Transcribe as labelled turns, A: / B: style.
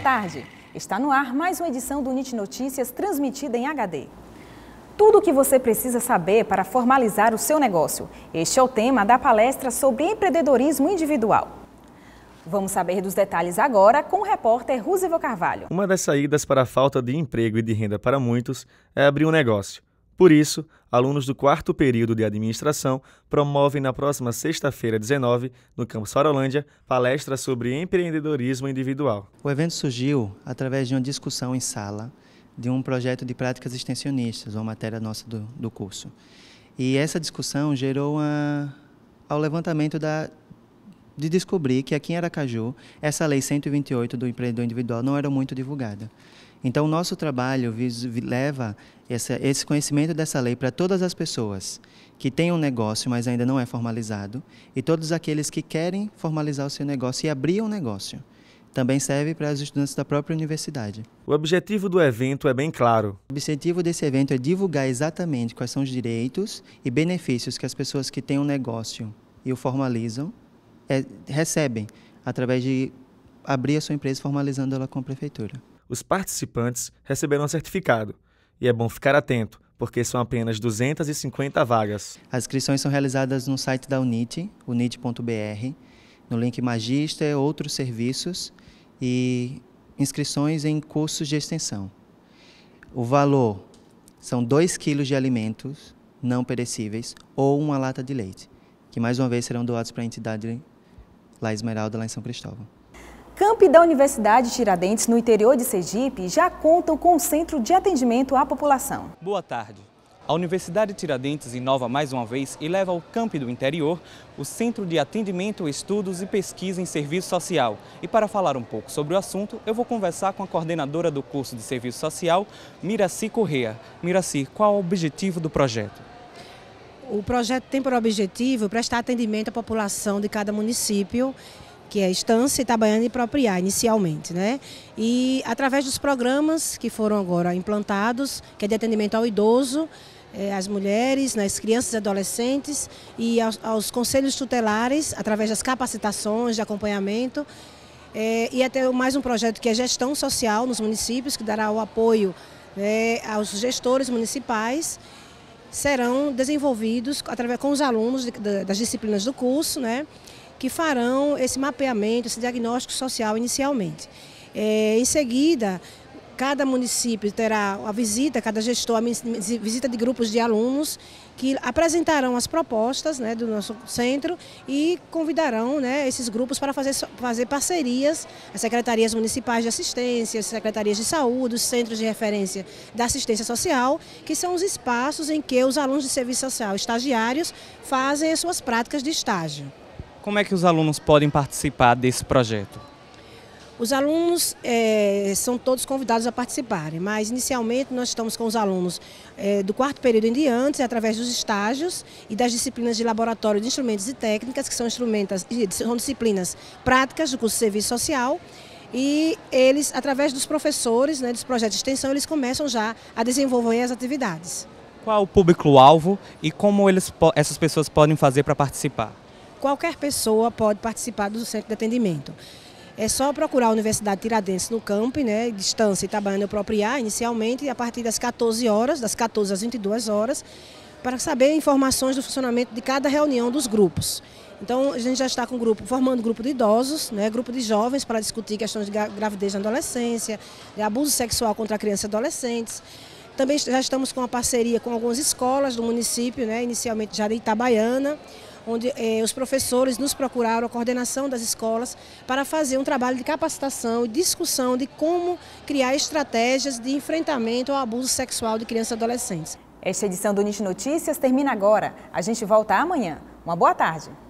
A: Boa tarde. Está no ar mais uma edição do NIT Notícias transmitida em HD. Tudo o que você precisa saber para formalizar o seu negócio. Este é o tema da palestra sobre empreendedorismo individual. Vamos saber dos detalhes agora com o repórter Rússio Carvalho.
B: Uma das saídas para a falta de emprego e de renda para muitos é abrir um negócio. Por isso, alunos do quarto período de administração promovem na próxima sexta-feira, 19, no campus Farolândia, palestra sobre empreendedorismo individual.
C: O evento surgiu através de uma discussão em sala de um projeto de práticas extensionistas, uma matéria nossa do, do curso. E essa discussão gerou ao levantamento da, de descobrir que aqui em Aracaju, essa lei 128 do empreendedor individual não era muito divulgada. Então, o nosso trabalho leva esse conhecimento dessa lei para todas as pessoas que têm um negócio, mas ainda não é formalizado, e todos aqueles que querem formalizar o seu negócio e abrir um negócio. Também serve para os estudantes da própria universidade.
B: O objetivo do evento é bem claro.
C: O objetivo desse evento é divulgar exatamente quais são os direitos e benefícios que as pessoas que têm um negócio e o formalizam é, recebem através de abrir a sua empresa formalizando ela com a prefeitura os participantes receberão
B: certificado. E é bom ficar atento, porque são apenas 250 vagas. As inscrições
C: são realizadas no site da UNIT, unit.br, no link magista e outros serviços e inscrições em cursos de extensão. O valor são 2 quilos de alimentos não perecíveis ou uma lata de leite, que mais uma vez serão doados para a entidade La Esmeralda, lá em São Cristóvão
A: campi da Universidade Tiradentes, no interior de Sergipe, já contam com um centro de atendimento à população.
D: Boa tarde. A Universidade Tiradentes inova mais uma vez e leva ao Camp do interior o Centro de Atendimento, Estudos e Pesquisa em Serviço Social. E para falar um pouco sobre o assunto, eu vou conversar com a coordenadora do curso de Serviço Social, Miraci Correa. Miraci, qual o objetivo do projeto?
E: O projeto tem por objetivo é prestar atendimento à população de cada município que é Estância, Itabaiana e Ipropriar, inicialmente. Né? E através dos programas que foram agora implantados, que é de atendimento ao idoso, eh, às mulheres, né, às crianças e adolescentes, e aos, aos conselhos tutelares, através das capacitações, de acompanhamento, é, e até mais um projeto que é gestão social nos municípios, que dará o apoio né, aos gestores municipais, serão desenvolvidos através com os alunos de, de, das disciplinas do curso, né? que farão esse mapeamento, esse diagnóstico social inicialmente. É, em seguida, cada município terá a visita, cada gestor, a visita de grupos de alunos que apresentarão as propostas né, do nosso centro e convidarão né, esses grupos para fazer, fazer parcerias, as secretarias municipais de assistência, as secretarias de saúde, os centros de referência da assistência social, que são os espaços em que os alunos de serviço social estagiários fazem as suas práticas de estágio.
D: Como é que os alunos podem participar desse projeto?
E: Os alunos é, são todos convidados a participarem, mas inicialmente nós estamos com os alunos é, do quarto período em diante, através dos estágios e das disciplinas de laboratório de instrumentos e técnicas, que são, instrumentos, são disciplinas práticas do curso de serviço social, e eles, através dos professores, né, dos projetos de extensão, eles começam já a desenvolver as atividades.
D: Qual o público-alvo e como eles, essas pessoas podem fazer para participar?
E: qualquer pessoa pode participar do centro de atendimento. É só procurar a Universidade Tiradentes no campo, né, distância Itabaiana eu Propriar, inicialmente a partir das 14 horas, das 14 às 22 horas, para saber informações do funcionamento de cada reunião dos grupos. Então, a gente já está com grupo, formando grupo de idosos, né, grupo de jovens para discutir questões de gravidez na adolescência, abuso sexual contra crianças e adolescentes. Também já estamos com uma parceria com algumas escolas do município, né, inicialmente já de Itabaiana, onde eh, os professores nos procuraram, a coordenação das escolas, para fazer um trabalho de capacitação e discussão de como criar estratégias de enfrentamento ao abuso sexual de crianças e adolescentes. Esta edição do NIT Notícias termina agora. A gente volta
A: amanhã. Uma boa tarde.